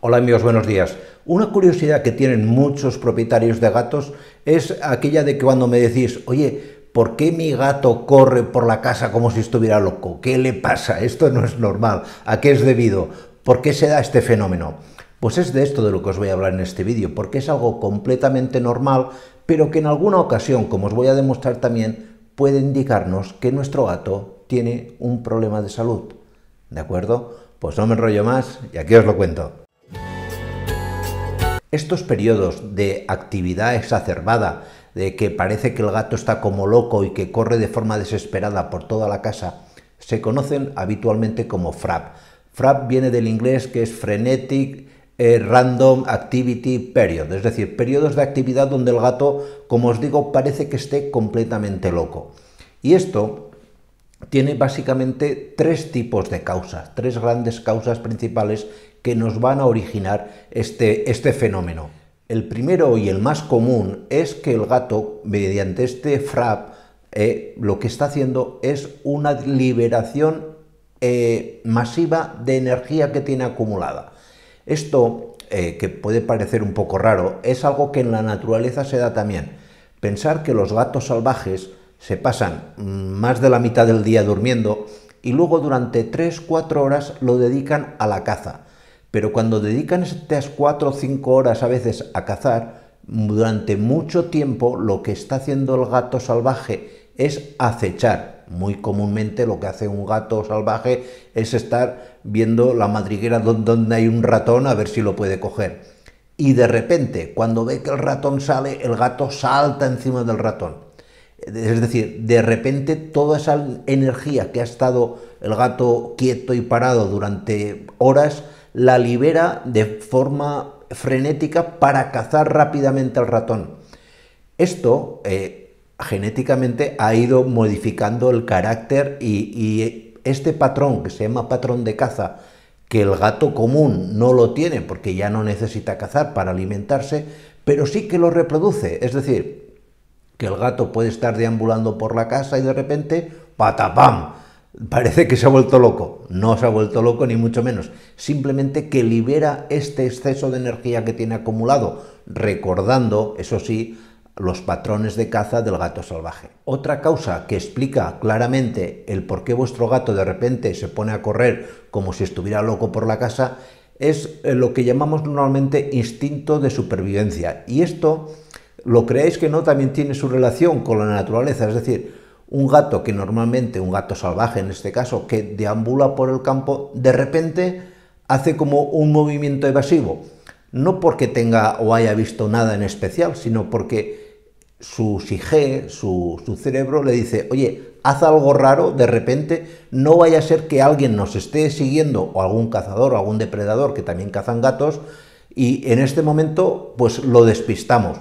Hola amigos, buenos días. Una curiosidad que tienen muchos propietarios de gatos es aquella de que cuando me decís, oye, ¿por qué mi gato corre por la casa como si estuviera loco? ¿Qué le pasa? Esto no es normal. ¿A qué es debido? ¿Por qué se da este fenómeno? Pues es de esto de lo que os voy a hablar en este vídeo, porque es algo completamente normal, pero que en alguna ocasión, como os voy a demostrar también, puede indicarnos que nuestro gato tiene un problema de salud. ¿De acuerdo? Pues no me enrollo más y aquí os lo cuento. Estos periodos de actividad exacerbada, de que parece que el gato está como loco y que corre de forma desesperada por toda la casa, se conocen habitualmente como FRAP. FRAP viene del inglés que es Frenetic eh, Random Activity Period, es decir, periodos de actividad donde el gato, como os digo, parece que esté completamente loco. Y esto tiene básicamente tres tipos de causas, tres grandes causas principales que nos van a originar este, este fenómeno. El primero y el más común es que el gato, mediante este frap, eh, lo que está haciendo es una liberación eh, masiva de energía que tiene acumulada. Esto, eh, que puede parecer un poco raro, es algo que en la naturaleza se da también. Pensar que los gatos salvajes se pasan más de la mitad del día durmiendo y luego durante 3-4 horas lo dedican a la caza. Pero cuando dedican estas 4 o 5 horas a veces a cazar, durante mucho tiempo lo que está haciendo el gato salvaje es acechar. Muy comúnmente lo que hace un gato salvaje es estar viendo la madriguera donde hay un ratón a ver si lo puede coger. Y de repente, cuando ve que el ratón sale, el gato salta encima del ratón. Es decir, de repente toda esa energía que ha estado el gato quieto y parado durante horas, la libera de forma frenética para cazar rápidamente al ratón. Esto eh, genéticamente ha ido modificando el carácter y, y este patrón que se llama patrón de caza, que el gato común no lo tiene porque ya no necesita cazar para alimentarse, pero sí que lo reproduce. Es decir, que el gato puede estar deambulando por la casa y de repente, patapam, parece que se ha vuelto loco. No se ha vuelto loco ni mucho menos. Simplemente que libera este exceso de energía que tiene acumulado, recordando, eso sí, los patrones de caza del gato salvaje. Otra causa que explica claramente el por qué vuestro gato de repente se pone a correr como si estuviera loco por la casa es eh, lo que llamamos normalmente instinto de supervivencia. Y esto lo creáis que no, también tiene su relación con la naturaleza, es decir, un gato que normalmente, un gato salvaje en este caso, que deambula por el campo, de repente hace como un movimiento evasivo, no porque tenga o haya visto nada en especial, sino porque su SIG, su, su cerebro le dice, oye, haz algo raro, de repente no vaya a ser que alguien nos esté siguiendo, o algún cazador, o algún depredador, que también cazan gatos, y en este momento pues lo despistamos.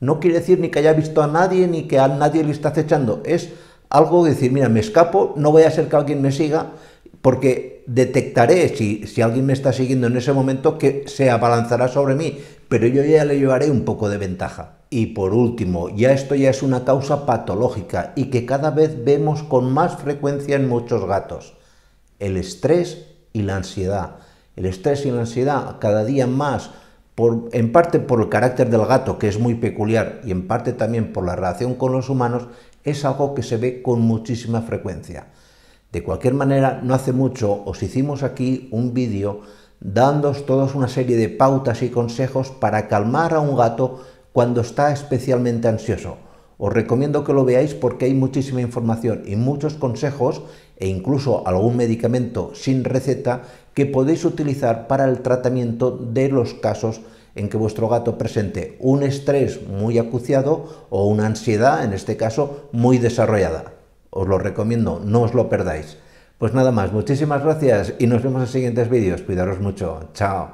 No quiere decir ni que haya visto a nadie ni que a nadie le está acechando. Es algo de decir, mira, me escapo, no voy a ser que alguien me siga, porque detectaré si alguien me está siguiendo en ese momento que se abalanzará sobre mí, pero yo ya le llevaré un poco de ventaja. Y por último, ya esto ya es una causa patológica y que cada vez vemos con más frecuencia en muchos gatos. El estrés y la ansiedad. El estrés y la ansiedad cada día más en parte por el carácter del gato, que es muy peculiar, y en parte también por la relación con los humanos, es algo que se ve con muchísima frecuencia. De cualquier manera, no hace mucho os hicimos aquí un vídeo dándoos todos una serie de pautas y consejos para calmar a un gato cuando está especialmente ansioso. Os recomiendo que lo veáis porque hay muchísima información y muchos consejos e incluso algún medicamento sin receta que podéis utilizar para el tratamiento de los casos en que vuestro gato presente un estrés muy acuciado o una ansiedad, en este caso, muy desarrollada. Os lo recomiendo, no os lo perdáis. Pues nada más, muchísimas gracias y nos vemos en siguientes vídeos. Cuidaros mucho, chao.